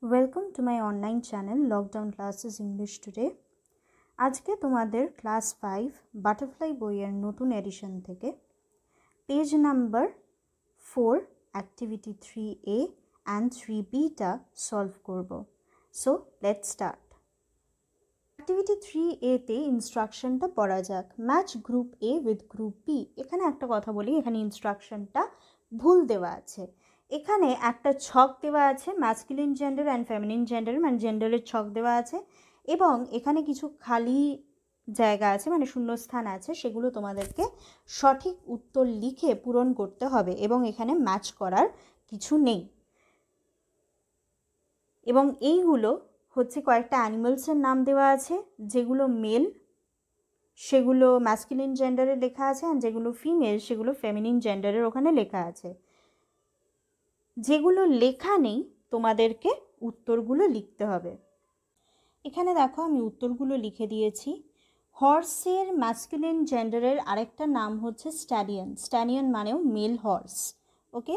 Welcome to my online channel Lockdown Classes English Today. আজকে তোমাদের class five butterfly বইয়ের নতুন এডিশন থেকে page number four activity three A and three beta solve করব so let start activity three এতে ইনস্ট্রাকশনটা পড়া যাক match group A with group B এখানে একটা কথা বলি এখানে ইনস্ট্রাকশনটা ভুল দেওয়া আছে এখানে একটা ছক দেওয়া আছে masculine gender and feminine gender মানে জেন্ডারের ছক দেওয়া আছে এবং এখানে কিছু খালি জায়গা আছে মানে শূন্যস্থান আছে সেগুলো তোমাদেরকে সঠিক উত্তর লিখে পূরণ করতে হবে এবং এখানে ম্যাচ করার কিছু নেই এবং এইগুলো হচ্ছে কয়েকটা অ্যানিমালসের নাম দেওয়া আছে যেগুলো মেল সেগুলো ম্যাসকুলিন জেন্ডারে লেখা আছে আর যেগুলো ফিমেল সেগুলো ফেমিনিন জেন্ডারের ওখানে লেখা আছে যেগুলো লেখা নেই তোমাদেরকে উত্তরগুলো লিখতে হবে এখানে দেখো আমি উত্তরগুলো লিখে দিয়েছি হর্সের ম্যাসকুলিন জেন্ডারের আরেকটা নাম হচ্ছে স্ট্যাডিয়ান স্ট্যাডিয়ান মানেও male horse okay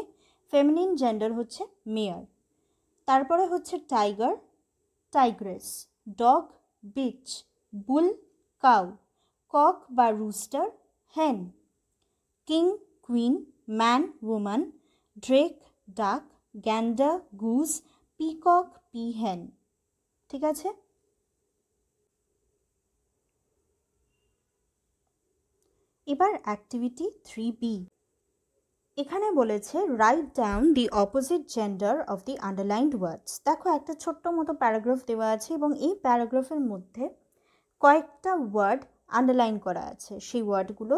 feminine gender হচ্ছে মেয়ার তারপরে হচ্ছে tiger tigress dog bitch bull cow cock বা rooster hen king queen man woman drake duck gander Goodge peacock peahen ঠিক আছে এবার অ্যাক্টিভিটি থ্রি বি এখানে বলেছে right down the opposite gender of the underlined words দেখো একটা ছোট্ট মতো প্যারাগ্রাফ দেওয়া আছে এবং এই প্যারাগ্রাফের মধ্যে কয়েকটা ওয়ার্ড আন্ডারলাইন করা আছে সেই ওয়ার্ডগুলো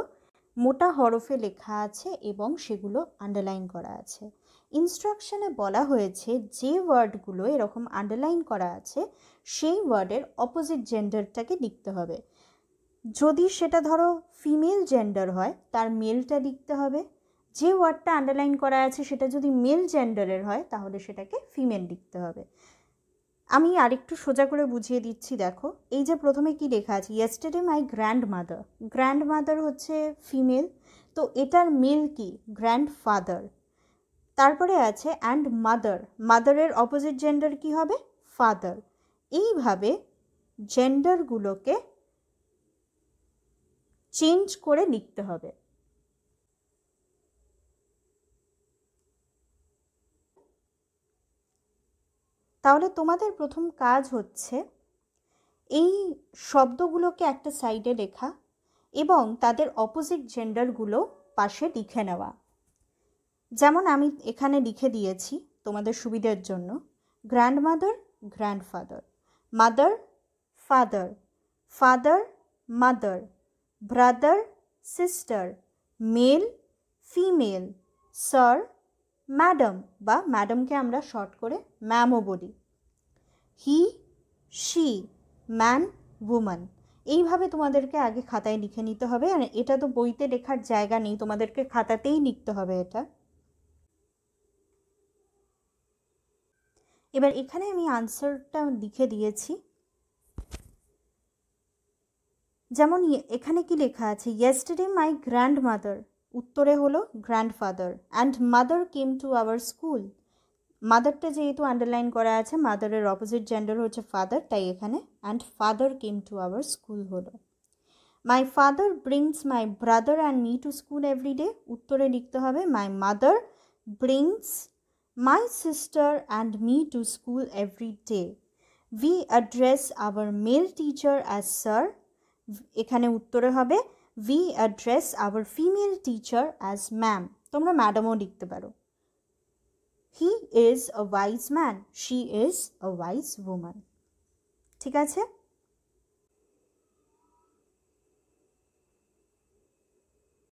মোটা হরফে লেখা আছে এবং সেগুলো আন্ডারলাইন করা আছে ইনস্ট্রাকশানে বলা হয়েছে যে ওয়ার্ডগুলো এরকম আন্ডারলাইন করা আছে সেই ওয়ার্ডের অপোজিট জেন্ডারটাকে লিখতে হবে যদি সেটা ধরো ফিমেল জেন্ডার হয় তার মেলটা লিখতে হবে যে ওয়ার্ডটা আন্ডারলাইন করা আছে সেটা যদি মেল জেন্ডারের হয় তাহলে সেটাকে ফিমেল লিখতে হবে আমি আরেকটু সোজা করে বুঝিয়ে দিচ্ছি দেখো এই যে প্রথমে কি লেখা আছে yesterday my grandmother grandmother হচ্ছে ফিমেল তো এটার মেল কি গ্র্যান্ড ফাদার তারপরে আছে অ্যান্ড মাদার মাদারের অপোজিট জেন্ডার কি হবে ফাদার এইভাবে জেন্ডারগুলোকে চেঞ্জ করে লিখতে হবে তাহলে তোমাদের প্রথম কাজ হচ্ছে এই শব্দগুলোকে একটা সাইডে লেখা এবং তাদের অপোজিট জেন্ডারগুলো পাশে লিখে নেওয়া যেমন আমি এখানে লিখে দিয়েছি তোমাদের সুবিধার জন্য grandmother grandfather mother father father mother brother sister male female sir madam বা ম্যাডামকে আমরা শর্ট করে ম্যামও বলি হি শি ম্যান উমান এইভাবে তোমাদেরকে আগে খাতায় লিখে নিতে হবে আর এটা তো বইতে লেখার জায়গা নেই তোমাদেরকে খাতাতেই লিখতে হবে এটা এবার এখানে আমি আনসারটা লিখে দিয়েছি যেমন ইয়ে, এখানে কি লেখা আছে ইয়েস্টারডে মাই গ্র্যান্ড মাদার উত্তরে হলো grandfather and mother came to our school মাদারটা যেহেতু আন্ডারলাইন করা আছে মাদারের অপোজিট জেন্ডার হচ্ছে ফাদার তাই এখানে and father came to our school হলো my father brings my brother and me to school everyday উত্তরে লিখতে হবে my mother brings my sister and me to school every day. We address our male teacher as sir. এখানে উত্তরে হবে we address our female teacher as ma'am তোমরা ম্যাডামও লিখতে পারো he is a wise man she is a wise woman ঠিক আছে